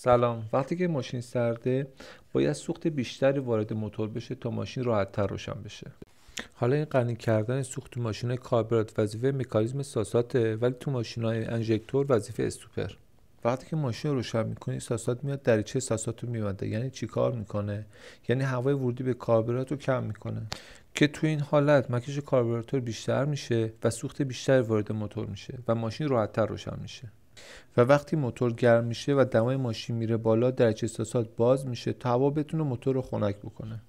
سلام وقتی که ماشین سرده باید سوخت بیشتری وارد موتور بشه تا ماشین تر روشن بشه حالا این غنی کردن سوخت تو ماشین کاربرات وظیفه مکانیزم ساساته ولی تو ماشین های انژکتور وظیفه استوپر وقتی که ماشین روشن میکنی ساسات میاد دریچه ساسات رو میبنده یعنی چیکار میکنه یعنی هوای ورودی به کاربرات رو کم میکنه که تو این حالت مکش کاربراتور بیشتر میشه و سوخت بیشتر وارد موتور میشه و ماشین راحتتر روشن میشه و وقتی موتور گرم میشه و دمای ماشین میره بالا درجه احساسات باز میشه تا هوا بتونه موتور رو خنک بکنه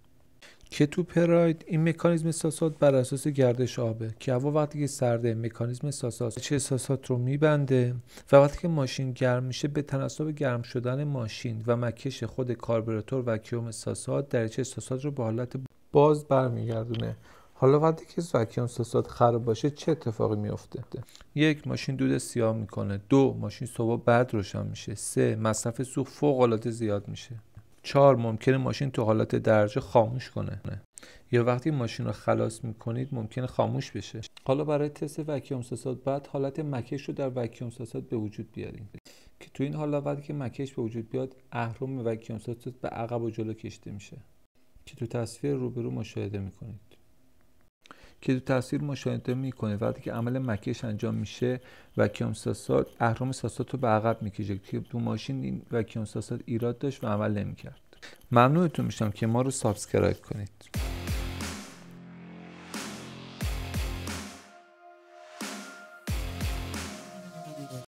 که تو پراید این مکانیزم ساسات بر اساس گردش آبه که هوا وقتی که سرده مکانیزم ساسات چه ساسات رو میبنده و وقتی که ماشین گرم میشه به تناسب گرم شدن ماشین و مکش خود کاربراتور و کیوم ساسات درچه ساسات رو به حالت باز برمیگردونه حالا وقتی که وکیوم خراب باشه چه اتفاقی میفته یک ماشین دود سیاه میکنه دو ماشین صبح بعد روشن میشه سه مصرف سوخت فوق العاده زیاد میشه چهار ممکنه ماشین تو حالت درجه خاموش کنه یا وقتی ماشین رو خلاص میکنید ممکنه خاموش بشه حالا برای تست وکیوم ساسات بعد حالت مکش رو در وکیوم ساسات به وجود بیارید که تو این حالا وقتی که مکش به وجود بیاد اهرم وکیوم ساسات به عقب و جلو کشته میشه که تو تصویر روبرو مشاهده میکنید که دو تاثیر مشاهده میکنه وقتی که عمل مکش انجام میشه و وکیوم ساسات اهرام ساسات رو به عقب میکشه که تو ماشین این وکیوم ساسات ایراد داشت و عمل نمیکرد ممنونتون میشم که ما رو سابسکرایب کنید